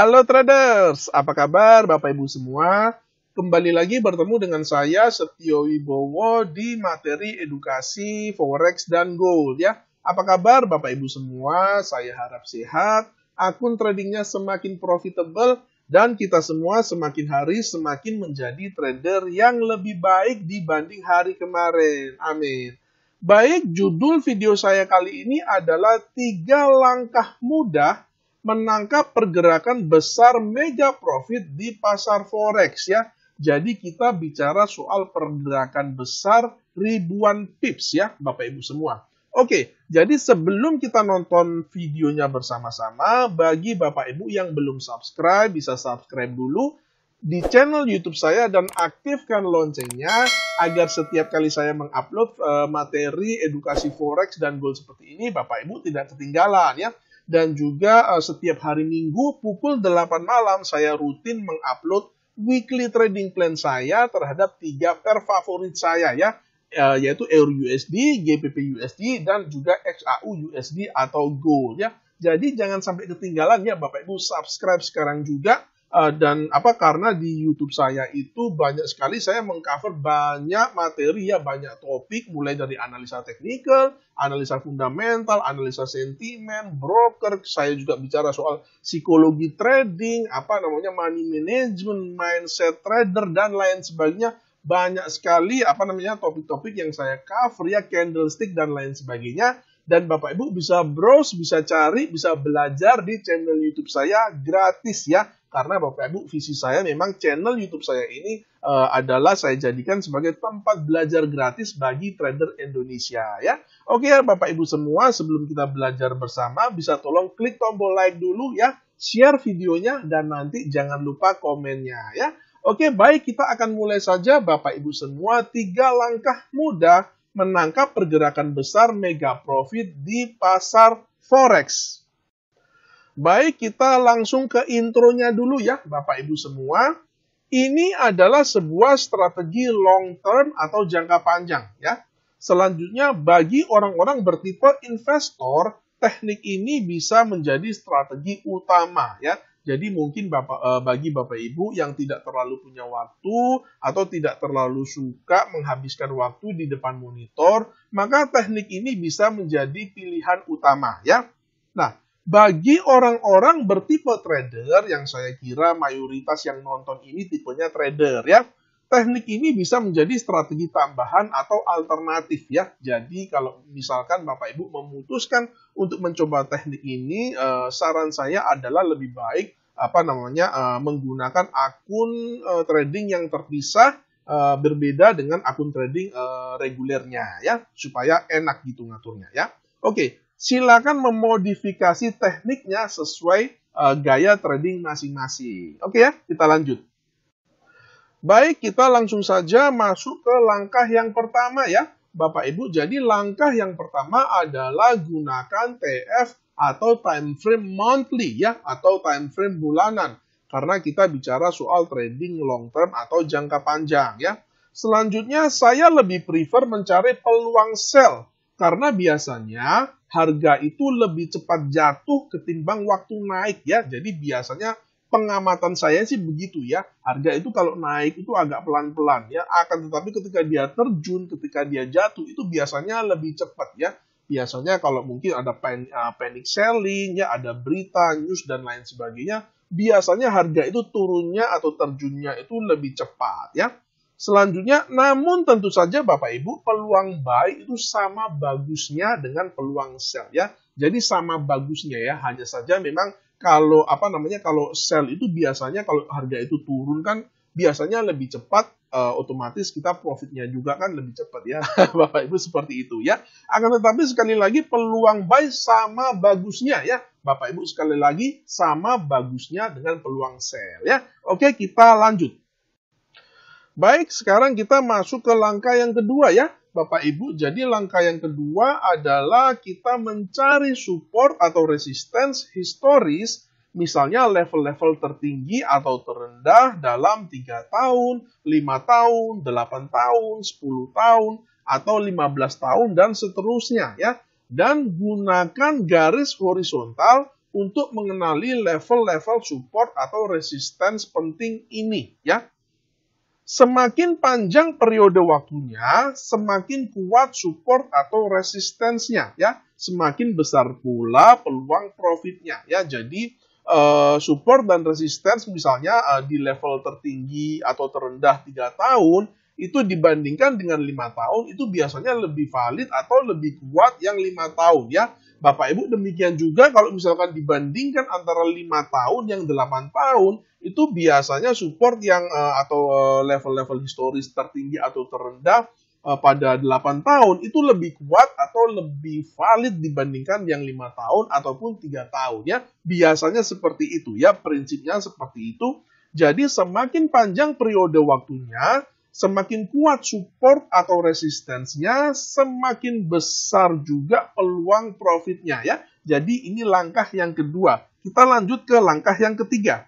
Halo traders, apa kabar Bapak Ibu semua? Kembali lagi bertemu dengan saya Setio Wibowo di materi edukasi forex dan gold ya. Apa kabar Bapak Ibu semua? Saya harap sehat, akun tradingnya semakin profitable dan kita semua semakin hari semakin menjadi trader yang lebih baik dibanding hari kemarin. Amin. Baik, judul video saya kali ini adalah tiga langkah mudah menangkap pergerakan besar mega profit di pasar forex ya. Jadi kita bicara soal pergerakan besar ribuan pips ya Bapak Ibu semua. Oke, jadi sebelum kita nonton videonya bersama-sama, bagi Bapak Ibu yang belum subscribe, bisa subscribe dulu di channel YouTube saya dan aktifkan loncengnya agar setiap kali saya mengupload eh, materi edukasi forex dan gold seperti ini, Bapak Ibu tidak ketinggalan ya. Dan juga uh, setiap hari Minggu pukul 8 malam saya rutin mengupload weekly trading plan saya terhadap tiga pair favorit saya ya uh, yaitu Euro USD, GBP USD dan juga XAU USD atau Gold ya. Jadi jangan sampai ketinggalan ya Bapak Ibu subscribe sekarang juga Eh, dan apa karena di YouTube saya itu banyak sekali saya mengcover banyak materi ya banyak topik mulai dari analisa teknikal, analisa fundamental, analisa sentimen, broker, saya juga bicara soal psikologi trading, apa namanya money management, mindset trader dan lain sebagainya. Banyak sekali apa namanya topik-topik yang saya cover ya candlestick dan lain sebagainya dan Bapak Ibu bisa browse, bisa cari, bisa belajar di channel YouTube saya gratis ya. Karena Bapak Ibu visi saya memang channel YouTube saya ini uh, adalah saya jadikan sebagai tempat belajar gratis bagi trader Indonesia ya. Oke ya Bapak Ibu semua sebelum kita belajar bersama bisa tolong klik tombol like dulu ya, share videonya dan nanti jangan lupa komennya ya. Oke baik kita akan mulai saja Bapak Ibu semua tiga langkah mudah menangkap pergerakan besar mega profit di pasar forex. Baik, kita langsung ke intronya dulu ya, Bapak Ibu semua. Ini adalah sebuah strategi long term atau jangka panjang ya. Selanjutnya, bagi orang-orang bertipe investor, teknik ini bisa menjadi strategi utama ya jadi mungkin Bapak eh, bagi Bapak Ibu yang tidak terlalu punya waktu atau tidak terlalu suka menghabiskan waktu di depan monitor, maka teknik ini bisa menjadi pilihan utama ya. Nah, bagi orang-orang bertipe trader yang saya kira mayoritas yang nonton ini tipenya trader ya teknik ini bisa menjadi strategi tambahan atau alternatif ya. Jadi kalau misalkan Bapak Ibu memutuskan untuk mencoba teknik ini, eh, saran saya adalah lebih baik apa namanya eh, menggunakan akun eh, trading yang terpisah berbeda dengan akun trading regulernya ya, supaya enak gitu ngaturnya ya. Oke, silakan memodifikasi tekniknya sesuai gaya trading masing-masing. Oke ya, kita lanjut. Baik, kita langsung saja masuk ke langkah yang pertama ya. Bapak Ibu, jadi langkah yang pertama adalah gunakan TF atau time frame monthly ya atau time frame bulanan karena kita bicara soal trading long term atau jangka panjang ya. Selanjutnya saya lebih prefer mencari peluang sell karena biasanya harga itu lebih cepat jatuh ketimbang waktu naik ya. Jadi biasanya pengamatan saya sih begitu ya. Harga itu kalau naik itu agak pelan-pelan ya. Akan tetapi ketika dia terjun, ketika dia jatuh itu biasanya lebih cepat ya. Biasanya kalau mungkin ada uh, panic selling ya, ada berita, news dan lain sebagainya, biasanya harga itu turunnya atau terjunnya itu lebih cepat ya. Selanjutnya, namun tentu saja Bapak Ibu, peluang buy itu sama bagusnya dengan peluang sell ya. Jadi sama bagusnya ya, hanya saja memang kalau apa namanya kalau sell itu biasanya kalau harga itu turun kan biasanya lebih cepat uh, otomatis kita profitnya juga kan lebih cepat ya Bapak Ibu seperti itu ya akan tetapi sekali lagi peluang buy sama bagusnya ya Bapak Ibu sekali lagi sama bagusnya dengan peluang sell ya Oke kita lanjut Baik, sekarang kita masuk ke langkah yang kedua ya. Bapak Ibu, jadi langkah yang kedua adalah kita mencari support atau resistance historis, misalnya level-level tertinggi atau terendah dalam 3 tahun, 5 tahun, 8 tahun, 10 tahun, atau 15 tahun, dan seterusnya. ya. Dan gunakan garis horizontal untuk mengenali level-level support atau resistance penting ini. ya. Semakin panjang periode waktunya, semakin kuat support atau resistensinya ya. Semakin besar pula peluang profitnya ya. Jadi uh, support dan resistance misalnya uh, di level tertinggi atau terendah tiga tahun itu dibandingkan dengan lima tahun itu biasanya lebih valid atau lebih kuat yang lima tahun ya Bapak Ibu demikian juga kalau misalkan dibandingkan antara lima tahun yang delapan tahun itu biasanya support yang eh, atau eh, level-level historis tertinggi atau terendah eh, pada delapan tahun itu lebih kuat atau lebih valid dibandingkan yang lima tahun ataupun tiga tahun ya biasanya seperti itu ya prinsipnya seperti itu jadi semakin panjang periode waktunya semakin kuat support atau resistensinya, semakin besar juga peluang profitnya ya. Jadi ini langkah yang kedua. Kita lanjut ke langkah yang ketiga.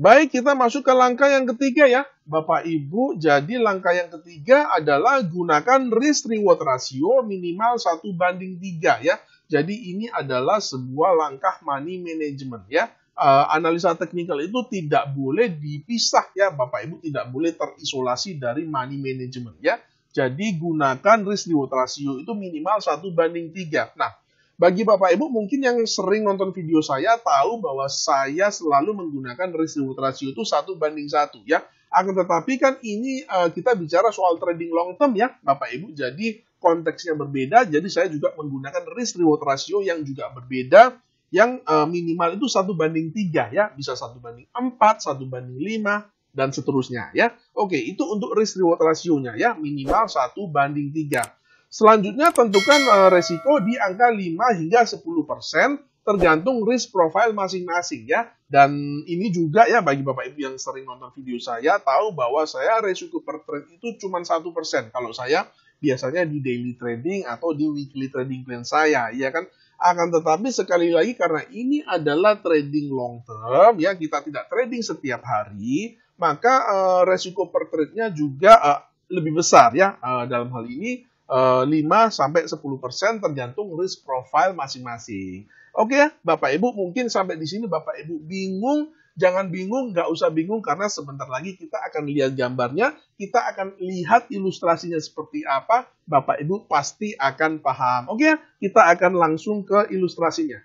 Baik, kita masuk ke langkah yang ketiga ya. Bapak Ibu, jadi langkah yang ketiga adalah gunakan risk reward ratio minimal 1 banding 3 ya. Jadi ini adalah sebuah langkah money management ya uh, analisa teknikal itu tidak boleh dipisah ya Bapak Ibu tidak boleh terisolasi dari money management ya. Jadi gunakan risk reward ratio itu minimal satu banding tiga Nah, bagi Bapak Ibu mungkin yang sering nonton video saya tahu bahwa saya selalu menggunakan risk reward ratio itu satu banding satu ya. Akan tetapi kan ini uh, kita bicara soal trading long term ya Bapak Ibu. Jadi konteksnya berbeda, jadi saya juga menggunakan risk reward ratio yang juga berbeda yang uh, minimal itu satu banding tiga ya bisa satu banding empat satu banding lima dan seterusnya ya oke itu untuk risk reward rasionya ya minimal satu banding tiga selanjutnya tentukan uh, resiko di angka 5 hingga 10 persen tergantung risk profile masing-masing ya dan ini juga ya bagi bapak ibu yang sering nonton video saya tahu bahwa saya resiko per trade itu cuma satu persen kalau saya biasanya di daily trading atau di weekly trading plan saya ya kan akan tetapi sekali lagi karena ini adalah trading long term ya kita tidak trading setiap hari maka uh, resiko per trade-nya juga uh, lebih besar ya uh, dalam hal ini uh, 5 sampai 10% persen tergantung risk profile masing-masing. Oke ya, Bapak Ibu mungkin sampai di sini Bapak Ibu bingung Jangan bingung, nggak usah bingung karena sebentar lagi kita akan lihat gambarnya, kita akan lihat ilustrasinya seperti apa, Bapak Ibu pasti akan paham. Oke, kita akan langsung ke ilustrasinya.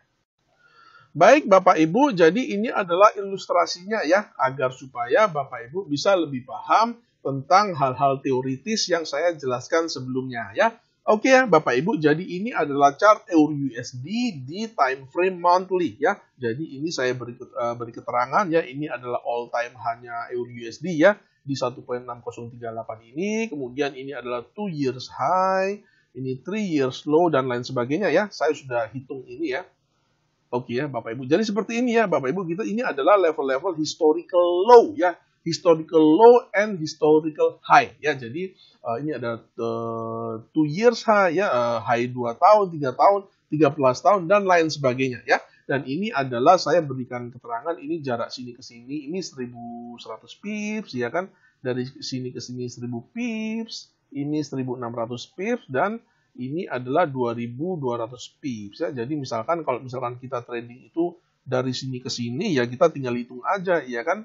Baik Bapak Ibu, jadi ini adalah ilustrasinya ya, agar supaya Bapak Ibu bisa lebih paham tentang hal-hal teoritis yang saya jelaskan sebelumnya ya. Oke okay, ya, Bapak Ibu, jadi ini adalah chart EUR USD di time frame monthly ya. Jadi ini saya beri, eh, beri keterangan ya, ini adalah all time hanya EUR USD ya di 1.6038 ini, kemudian ini adalah 2 years high, ini 3 years low dan lain sebagainya ya. Saya sudah hitung ini ya. Oke okay, ya, Bapak Ibu. Jadi seperti ini ya, Bapak Ibu, kita ini adalah level-level historical low ya historical low and historical high ya jadi uh, ini ada uh, two years high ya uh, high 2 tahun 3 tahun 13 tahun dan lain sebagainya ya dan ini adalah saya berikan keterangan ini jarak sini ke sini ini 1100 pips ya kan dari sini ke sini 1000 pips ini 1600 pips dan ini adalah 2200 pips ya. Jadi misalkan kalau misalkan kita trading itu dari sini ke sini ya kita tinggal hitung aja ya kan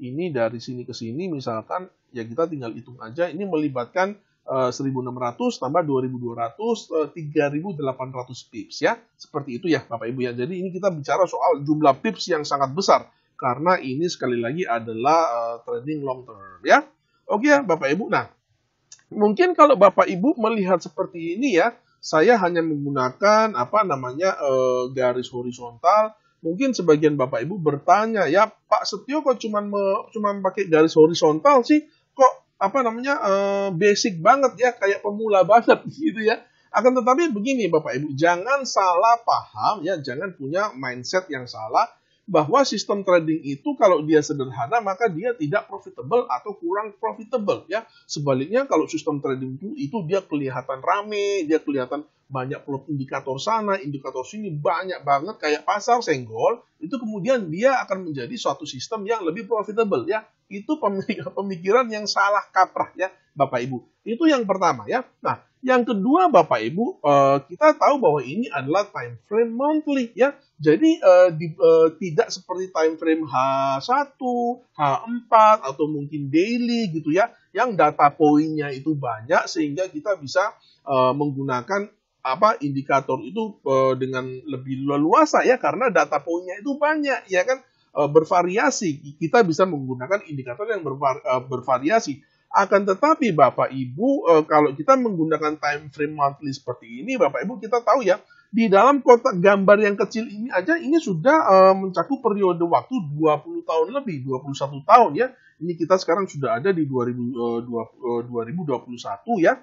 ini dari sini ke sini misalkan ya kita tinggal hitung aja ini melibatkan e, eh, 1600 tambah 2200 e, 3800 pips ya. Seperti itu ya Bapak Ibu ya. Jadi ini kita bicara soal jumlah pips yang sangat besar karena ini sekali lagi adalah e, trading long term ya. Oke ya Bapak Ibu. Nah, mungkin kalau Bapak Ibu melihat seperti ini ya, saya hanya menggunakan apa namanya e, garis horizontal mungkin sebagian bapak ibu bertanya ya Pak Setio kok cuma cuma cuman pakai garis horizontal sih kok apa namanya uh, basic banget ya kayak pemula banget gitu ya akan tetapi begini bapak ibu jangan salah paham ya jangan punya mindset yang salah bahwa sistem trading itu kalau dia sederhana maka dia tidak profitable atau kurang profitable ya. Sebaliknya kalau sistem trading itu, itu dia kelihatan rame, dia kelihatan banyak plot indikator sana, indikator sini banyak banget kayak pasar senggol, itu kemudian dia akan menjadi suatu sistem yang lebih profitable ya. Itu pemikiran yang salah kaprah ya Bapak Ibu. Itu yang pertama ya. Nah, yang kedua Bapak Ibu, uh, kita tahu bahwa ini adalah time frame monthly ya. Jadi uh, di, uh, tidak seperti time frame H1, H4 atau mungkin daily gitu ya yang data poinnya itu banyak sehingga kita bisa uh, menggunakan apa indikator itu uh, dengan lebih leluasa ya karena data poinnya itu banyak ya kan uh, bervariasi. Kita bisa menggunakan indikator yang bervar, uh, bervariasi. Akan tetapi Bapak Ibu, eh, kalau kita menggunakan time frame monthly seperti ini, Bapak Ibu kita tahu ya, di dalam kotak gambar yang kecil ini aja ini sudah eh, mencakup periode waktu 20 tahun lebih, 21 tahun ya. Ini kita sekarang sudah ada di 2000, e, 2021 ya.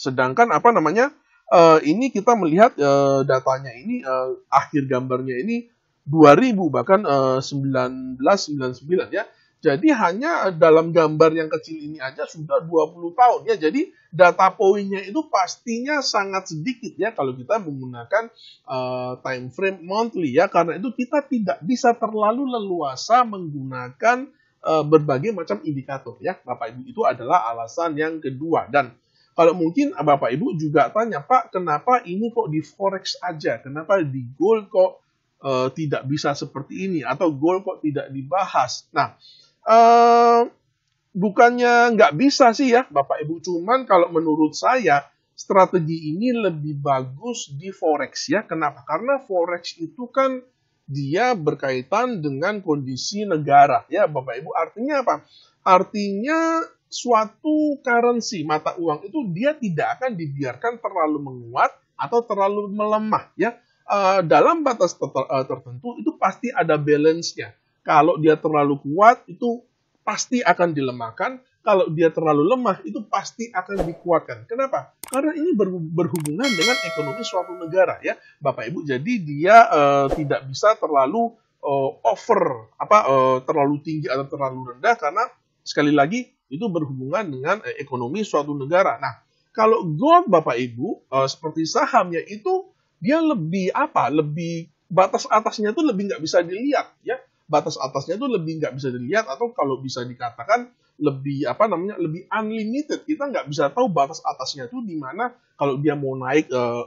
Sedangkan apa namanya? Eh, ini kita melihat datanya ini akhir gambarnya ini 2000 bahkan 1999 ya jadi hanya eh, dalam gambar yang kecil ini aja sudah 20 tahun ya. Jadi data poinnya itu pastinya sangat sedikit ya kalau kita menggunakan uh, time frame monthly ya. Karena itu kita tidak bisa terlalu leluasa menggunakan uh, berbagai macam indikator ya. Bapak Ibu itu adalah alasan yang kedua dan kalau mungkin Bapak Ibu juga tanya, Pak, kenapa ini kok di forex aja? Kenapa di gold kok tidak bisa seperti ini atau gold kok tidak dibahas. Nah, Eh, bukannya nggak bisa sih ya Bapak Ibu cuman kalau menurut saya strategi ini lebih bagus di forex ya kenapa karena forex itu kan dia berkaitan dengan kondisi negara ya Bapak Ibu artinya apa artinya suatu currency mata uang itu dia tidak akan dibiarkan terlalu menguat atau terlalu melemah ya uh, dalam batas eh, tertentu itu pasti ada balance-nya kalau dia terlalu kuat, itu pasti akan dilemahkan. Kalau dia terlalu lemah, itu pasti akan dikuatkan. Kenapa? Karena ini berhubungan dengan ekonomi suatu negara, ya, Bapak Ibu. Jadi dia uh, tidak bisa terlalu uh, over, apa uh, terlalu tinggi atau terlalu rendah, karena sekali lagi itu berhubungan dengan ekonomi suatu negara. Nah, kalau gold Bapak Ibu eh, seperti sahamnya itu dia lebih apa? Lebih batas atasnya itu lebih nggak bisa dilihat ya batas atasnya itu lebih nggak bisa dilihat atau kalau bisa dikatakan lebih apa namanya lebih unlimited kita nggak bisa tahu batas atasnya itu di mana kalau dia mau naik eh,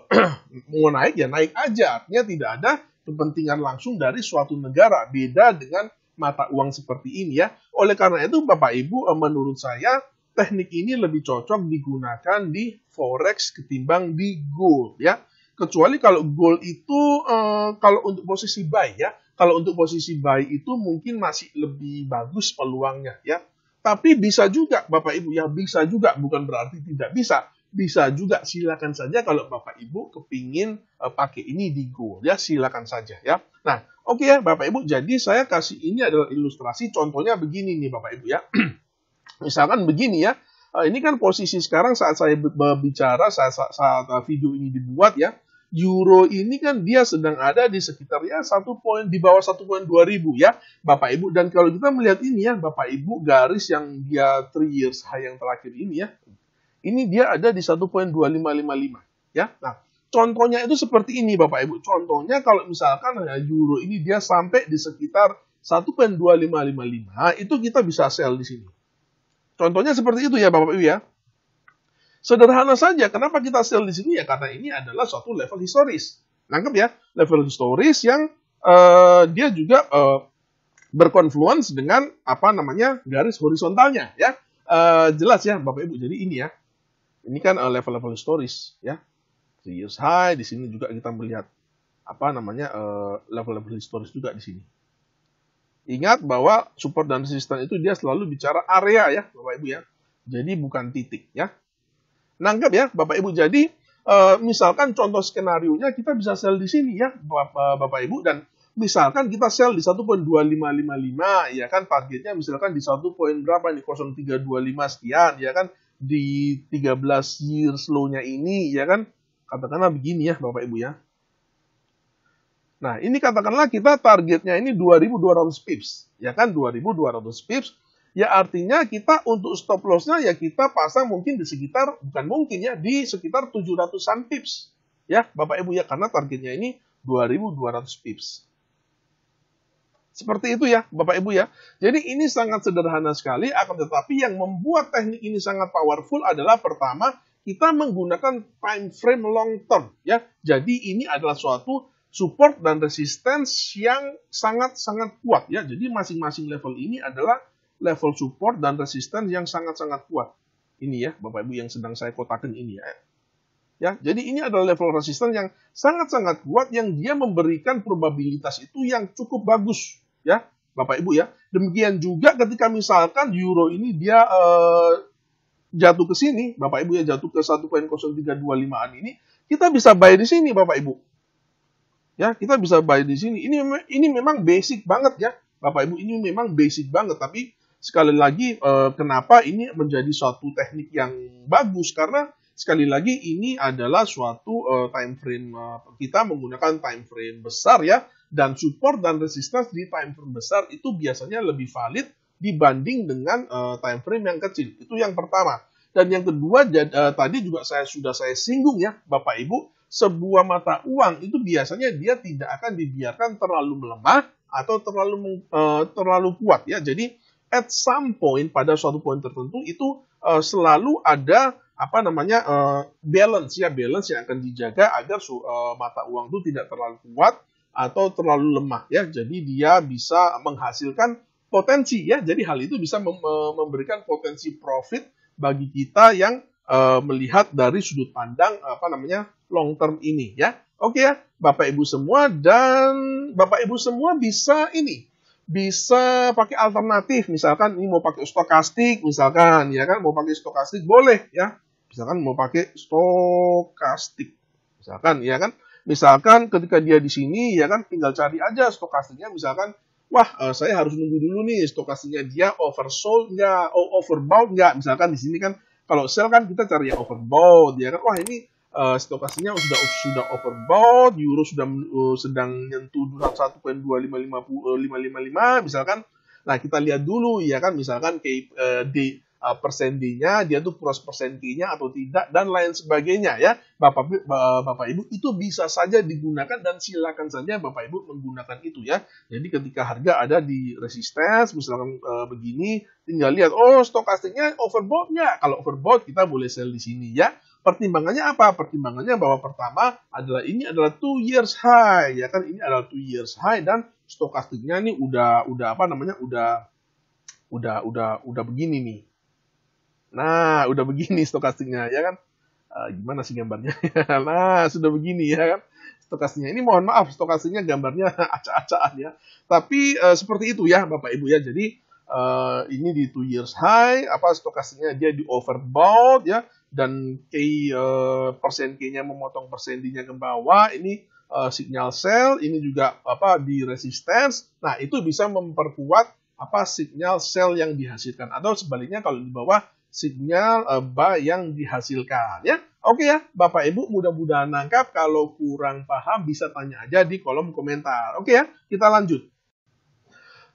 mau naik ya naik aja artinya tidak ada kepentingan langsung dari suatu negara beda dengan mata uang seperti ini ya oleh karena itu bapak ibu eh, menurut saya teknik ini lebih cocok digunakan di forex ketimbang di gold ya kecuali kalau gold itu eh, kalau untuk posisi buy ya kalau untuk posisi buy itu mungkin masih lebih bagus peluangnya ya. Tapi bisa juga Bapak Ibu ya bisa juga bukan berarti tidak bisa. Bisa juga silakan saja kalau Bapak Ibu kepingin uh, pakai ini di Gold ya silakan saja ya. Nah oke okay ya Bapak Ibu jadi saya kasih ini adalah ilustrasi contohnya begini nih Bapak Ibu ya. Misalkan begini ya. Uh, ini kan posisi sekarang saat saya berbicara saat, saat, saat video ini dibuat ya euro ini kan dia sedang ada di sekitar ya satu poin di bawah satu poin dua ribu ya Bapak Ibu dan kalau kita melihat ini ya Bapak Ibu garis yang dia three years high yang terakhir ini ya ini dia ada di satu poin dua lima lima lima ya nah contohnya itu seperti ini Bapak Ibu contohnya kalau misalkan ya, euro ini dia sampai di sekitar satu poin dua lima lima lima itu kita bisa sell di sini contohnya seperti itu ya Bapak Ibu ya Sederhana saja, kenapa kita sell di sini ya karena ini adalah suatu level historis. Nangkep ya, level historis yang uh, dia juga uh, dengan apa namanya garis horizontalnya ya. Uh, jelas ya Bapak Ibu. Jadi ini ya. Ini kan level-level historis ya. Serious high di sini juga kita melihat apa namanya level-level historis juga di sini. Ingat bahwa support dan resistance itu dia selalu bicara area ya Bapak Ibu ya. Jadi bukan titik ya. Nanggap ya, Bapak Ibu. Jadi, uh, misalkan contoh skenario nya kita bisa sell di sini ya, Bapak, eh, Bapak Ibu. Dan misalkan kita sell di 1.2555 ya kan targetnya misalkan di 1. berapa nih 0325 sekian ya kan di 13 years low-nya ini ya kan katakanlah begini ya Bapak Ibu ya. Nah, ini katakanlah kita targetnya ini 2200 pips ya kan 2200 pips ya artinya kita untuk stop lossnya ya kita pasang mungkin di sekitar bukan mungkin ya di sekitar 700-an pips ya Bapak Ibu ya karena targetnya ini 2200 pips seperti itu ya Bapak Ibu ya jadi ini sangat sederhana sekali akan tetapi yang membuat teknik ini sangat powerful adalah pertama kita menggunakan time frame long term ya jadi ini adalah suatu support dan resistance yang sangat-sangat kuat ya jadi masing-masing level ini adalah level support dan resisten yang sangat-sangat kuat. Ini ya, Bapak Ibu yang sedang saya kotakan ini ya. Ya, jadi ini adalah level resisten yang sangat-sangat kuat yang dia memberikan probabilitas itu yang cukup bagus, ya. Bapak Ibu ya. Demikian juga ketika misalkan euro ini dia eh, jatuh ke sini, Bapak Ibu ya jatuh ke 1.0325-an ini, kita bisa buy di sini Bapak Ibu. Ya, kita bisa buy di sini. Ini ini memang basic banget ya. Bapak Ibu ini memang basic banget tapi sekali lagi uh, kenapa ini menjadi suatu teknik yang bagus karena sekali lagi ini adalah suatu uh, time frame uh, kita menggunakan time frame besar ya dan support dan resistance di time frame besar itu biasanya lebih valid dibanding dengan uh, time frame yang kecil. Itu yang pertama. Dan yang kedua jad, uh, tadi juga saya sudah saya singgung ya Bapak Ibu, sebuah mata uang itu biasanya dia tidak akan dibiarkan terlalu melemah atau terlalu uh, terlalu kuat ya. Jadi at some point pada suatu poin tertentu itu uh, selalu ada apa namanya uh, balance ya balance yang akan dijaga agar uh, mata uang itu tidak terlalu kuat atau terlalu lemah ya jadi dia bisa menghasilkan potensi ya jadi hal itu bisa mem memberikan potensi profit bagi kita yang uh, melihat dari sudut pandang apa namanya long term ini ya oke ya bapak ibu semua dan bapak ibu semua bisa ini bisa pakai alternatif misalkan ini mau pakai stokastik misalkan ya kan mau pakai stokastik boleh ya misalkan mau pakai stokastik misalkan ya kan misalkan ketika dia di sini ya kan tinggal cari aja stokastiknya misalkan wah eh, saya harus nunggu dulu nih stokastiknya dia oversold nggak oh, overbought nggak misalkan di sini kan kalau sell kan kita cari yang overbought ya kan wah ini uh, eh, stokasinya sudah sudah overbought, euro sudah uh, sedang nyentuh lima, misalkan. Nah, kita lihat dulu ya kan misalkan kayak uh, di uh, dia tuh cross persentinya atau tidak dan lain sebagainya ya. Bapak Bapak Ibu itu bisa saja digunakan dan silakan saja Bapak Ibu menggunakan itu ya. Jadi ketika harga ada di resisten misalkan uh, begini, tinggal lihat oh stokastiknya overboughtnya, Kalau overbought kita boleh sell di sini ya Pertimbangannya apa? Pertimbangannya bahwa pertama adalah ini adalah two years high, ya kan? Ini adalah two years high dan stokastiknya ini udah udah apa namanya? Udah udah udah udah begini nih. Nah, udah begini stokastiknya, ya kan? Uh, gimana sih gambarnya? nah, sudah begini ya kan? Stokastiknya ini mohon maaf, stokastiknya gambarnya acak-acakan ya. Tapi uh, seperti itu ya, Bapak Ibu ya. Jadi uh, ini di two years high, apa stokastiknya dia di overbought ya dan key uh, persen key-nya memotong persen ke bawah ini uh, signal cell ini juga apa di resistance nah itu bisa memperkuat apa signal sell yang dihasilkan atau sebaliknya kalau di bawah signal uh, eh, buy yang dihasilkan ya oke ya bapak ibu mudah-mudahan nangkap kalau kurang paham bisa tanya aja di kolom komentar oke ya kita lanjut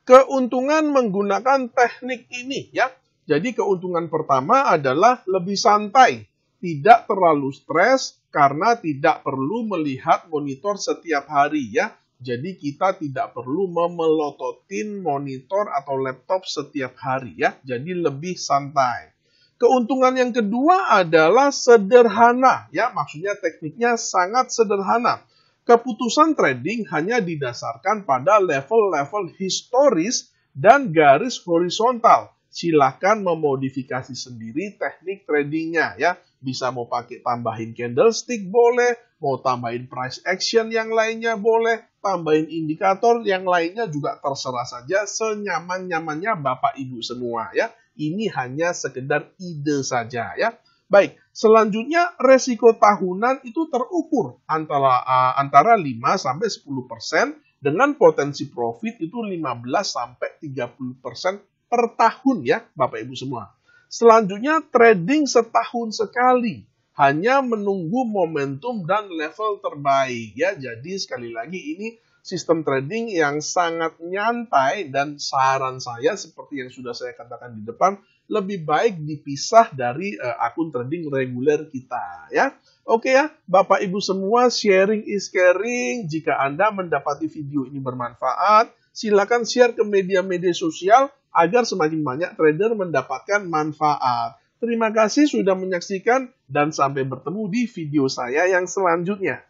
keuntungan menggunakan teknik ini ya jadi keuntungan pertama adalah lebih santai, tidak terlalu stres karena tidak perlu melihat monitor setiap hari ya. Jadi kita tidak perlu memelototin monitor atau laptop setiap hari ya. Jadi lebih santai. Keuntungan yang kedua adalah sederhana ya, maksudnya tekniknya sangat sederhana. Keputusan trading hanya didasarkan pada level-level historis dan garis horizontal silahkan memodifikasi sendiri teknik tradingnya ya. Bisa mau pakai tambahin candlestick boleh, mau tambahin price action yang lainnya boleh, tambahin indikator yang lainnya juga terserah saja senyaman-nyamannya Bapak Ibu semua ya. Ini hanya sekedar ide saja ya. Baik, selanjutnya resiko tahunan itu terukur antara uh, antara 5 sampai 10% dengan potensi profit itu 15 sampai 30% per tahun ya Bapak Ibu semua. Selanjutnya trading setahun sekali hanya menunggu momentum dan level terbaik ya. Jadi sekali lagi ini sistem trading yang sangat nyantai dan saran saya seperti yang sudah saya katakan di depan lebih baik dipisah dari uh, akun trading reguler kita ya. Oke ya, Bapak Ibu semua sharing is caring. Jika Anda mendapati video ini bermanfaat, silakan share ke media-media sosial agar semakin banyak trader mendapatkan manfaat. Terima kasih sudah menyaksikan dan sampai bertemu di video saya yang selanjutnya.